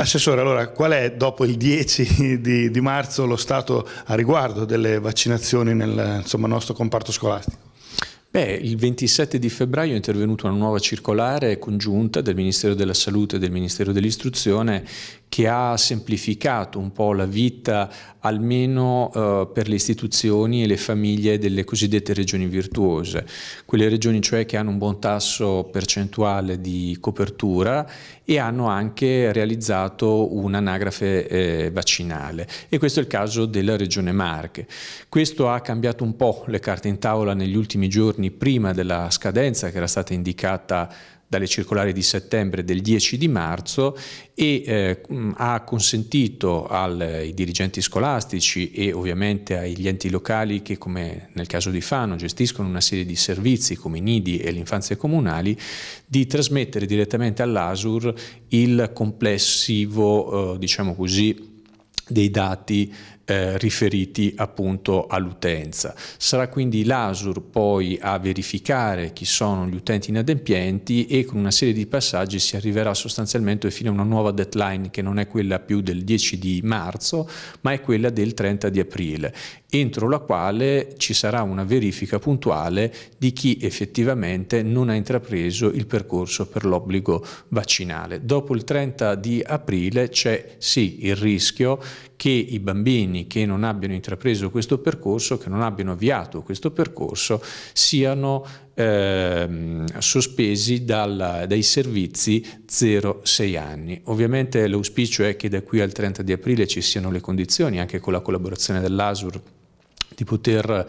Assessore, allora qual è dopo il 10 di, di marzo lo stato a riguardo delle vaccinazioni nel insomma, nostro comparto scolastico? Beh, il 27 di febbraio è intervenuta una nuova circolare congiunta del Ministero della Salute e del Ministero dell'Istruzione che ha semplificato un po' la vita almeno eh, per le istituzioni e le famiglie delle cosiddette regioni virtuose, quelle regioni cioè che hanno un buon tasso percentuale di copertura e hanno anche realizzato un'anagrafe eh, vaccinale e questo è il caso della regione Marche. Questo ha cambiato un po' le carte in tavola negli ultimi giorni prima della scadenza che era stata indicata dalle circolari di settembre del 10 di marzo e eh, mm, ha consentito ai dirigenti scolastici e ovviamente agli enti locali che come nel caso di Fano gestiscono una serie di servizi come i nidi e le infanzie comunali di trasmettere direttamente all'ASUR il complessivo eh, diciamo così, dei dati eh, riferiti appunto all'utenza. Sarà quindi l'ASUR poi a verificare chi sono gli utenti inadempienti e con una serie di passaggi si arriverà sostanzialmente fino a una nuova deadline che non è quella più del 10 di marzo ma è quella del 30 di aprile entro la quale ci sarà una verifica puntuale di chi effettivamente non ha intrapreso il percorso per l'obbligo vaccinale. Dopo il 30 di aprile c'è sì il rischio che i bambini cittadini che non abbiano intrapreso questo percorso, che non abbiano avviato questo percorso, siano eh, sospesi dal, dai servizi 0-6 anni. Ovviamente l'auspicio è che da qui al 30 di aprile ci siano le condizioni, anche con la collaborazione dell'ASUR, di poter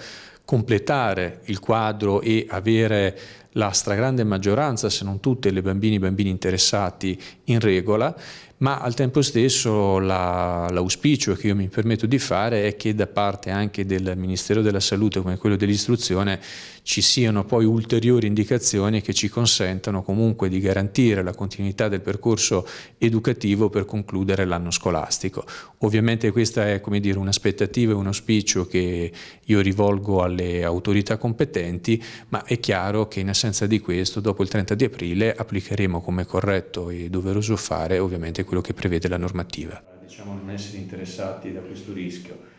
completare il quadro e avere la stragrande maggioranza, se non tutte, le bambini e i bambini interessati in regola, ma al tempo stesso l'auspicio la, che io mi permetto di fare è che da parte anche del Ministero della Salute come quello dell'istruzione ci siano poi ulteriori indicazioni che ci consentano comunque di garantire la continuità del percorso educativo per concludere l'anno scolastico. Ovviamente questa è un'aspettativa e un auspicio che io rivolgo alle alle autorità competenti, ma è chiaro che in assenza di questo dopo il 30 di aprile applicheremo come corretto e doveroso fare ovviamente quello che prevede la normativa. Diciamo non essere interessati da questo rischio.